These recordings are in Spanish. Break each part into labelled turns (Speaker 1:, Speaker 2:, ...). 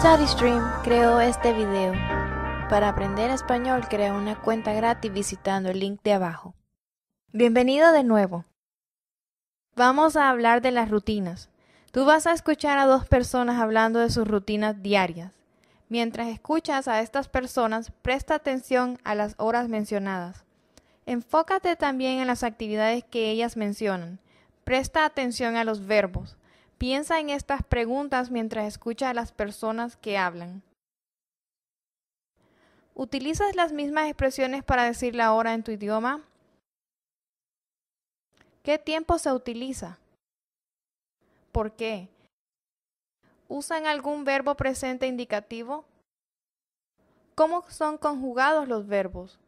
Speaker 1: StudyStream creó este video. Para aprender español crea una cuenta gratis visitando el link de abajo. Bienvenido de nuevo. Vamos a hablar de las rutinas. Tú vas a escuchar a dos personas hablando de sus rutinas diarias. Mientras escuchas a estas personas, presta atención a las horas mencionadas. Enfócate también en las actividades que ellas mencionan. Presta atención a los verbos. Piensa en estas preguntas mientras escucha a las personas que hablan. ¿Utilizas las mismas expresiones para decir la hora en tu idioma? ¿Qué tiempo se utiliza? ¿Por qué? ¿Usan algún verbo presente indicativo? ¿Cómo son conjugados los verbos?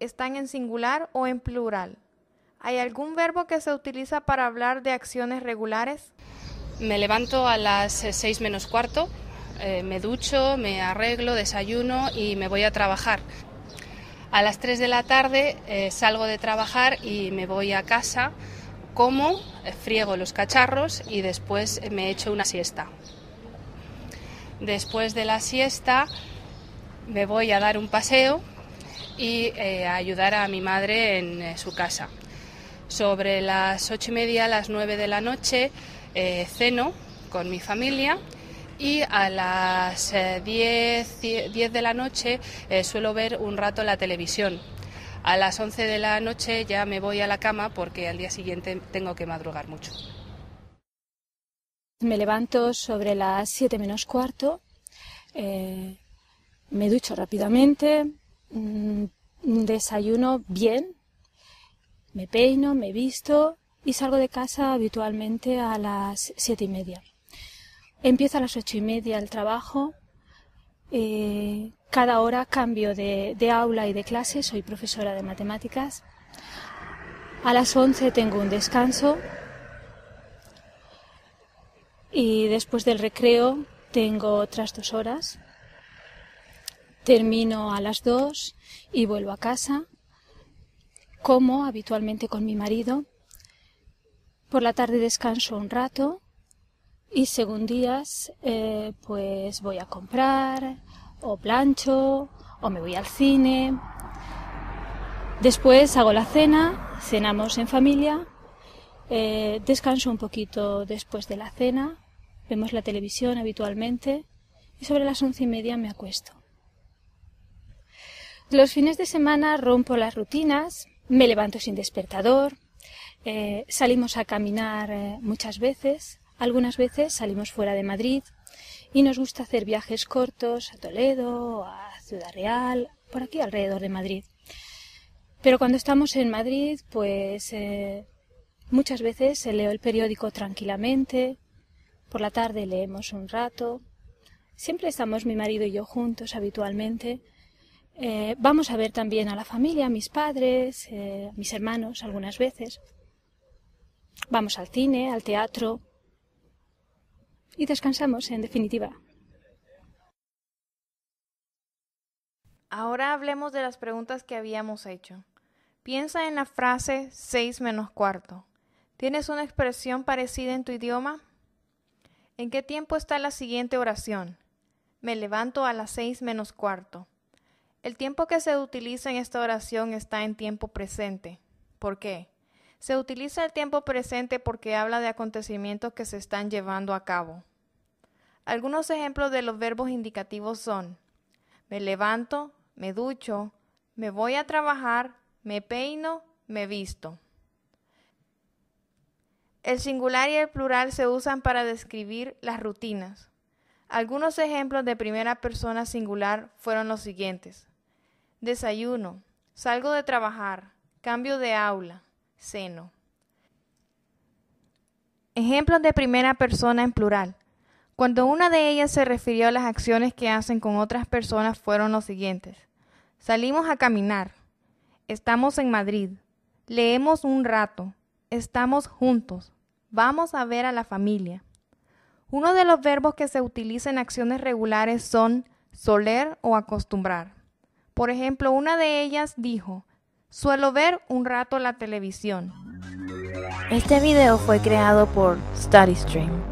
Speaker 1: ¿Están en singular o en plural? ¿Hay algún verbo que se utiliza para hablar de acciones regulares?
Speaker 2: Me levanto a las eh, seis menos cuarto, eh, me ducho, me arreglo, desayuno y me voy a trabajar. A las 3 de la tarde eh, salgo de trabajar y me voy a casa, como, friego los cacharros y después me echo una siesta. Después de la siesta me voy a dar un paseo y a ayudar a mi madre en su casa. Sobre las ocho y media, las nueve de la noche, eh, ceno con mi familia y a las 10, eh, de la noche eh, suelo ver un rato la televisión. A las 11 de la noche ya me voy a la cama porque al día siguiente tengo que madrugar mucho.
Speaker 3: Me levanto sobre las 7 menos cuarto, me ducho rápidamente, mm, desayuno bien, me peino, me visto, y salgo de casa habitualmente a las siete y media. Empiezo a las ocho y media el trabajo. Eh, cada hora cambio de, de, aula y de clase, soy profesora de matemáticas. A las once tengo un descanso y después del recreo tengo otras dos horas. Termino a las dos y vuelvo a casa. Como habitualmente con mi marido por la tarde descanso un rato y según días eh, pues voy a comprar o plancho o me voy al cine. Después hago la cena, cenamos en familia, eh, descanso un poquito después de la cena, vemos la televisión habitualmente y sobre las once y media me acuesto. Los fines de semana rompo las rutinas, me levanto sin despertador, eh, salimos a caminar eh, muchas veces, algunas veces salimos fuera de Madrid y nos gusta hacer viajes cortos a Toledo, a Ciudad Real, por aquí alrededor de Madrid. Pero cuando estamos en Madrid, pues eh, muchas veces leo el periódico tranquilamente, por la tarde leemos un rato, siempre estamos mi marido y yo juntos habitualmente. vamos a ver también a la familia, a mis padres, a mis hermanos algunas veces. Vamos al cine, al teatro y descansamos, en definitiva.
Speaker 1: Ahora hablemos de las preguntas que habíamos hecho. Piensa en la frase 6 menos cuarto. ¿Tienes una expresión parecida en tu idioma? ¿En qué tiempo está la siguiente oración? Me levanto a las 6 menos cuarto. El tiempo que se utiliza en esta oración está en tiempo presente. ¿Por qué? Se utiliza el tiempo presente porque habla de acontecimientos que se están llevando a cabo. Algunos ejemplos de los verbos indicativos son me levanto, me ducho, me voy a trabajar, me peino, me visto. El singular y el plural se usan para describir las rutinas. Algunos ejemplos de primera persona singular fueron los siguientes. Desayuno, salgo de trabajar, cambio de aula, seno. Ejemplos de primera persona en plural. Cuando una de ellas se refirió a las acciones que hacen con otras personas fueron los siguientes. Salimos a caminar. Estamos en Madrid. Leemos un rato. Estamos juntos. Vamos a ver a la familia. Uno de los verbos que se utiliza en acciones regulares son soler o acostumbrar. Por ejemplo, una de ellas dijo, Suelo ver un rato la televisión.
Speaker 2: Este video fue creado por StudyStream.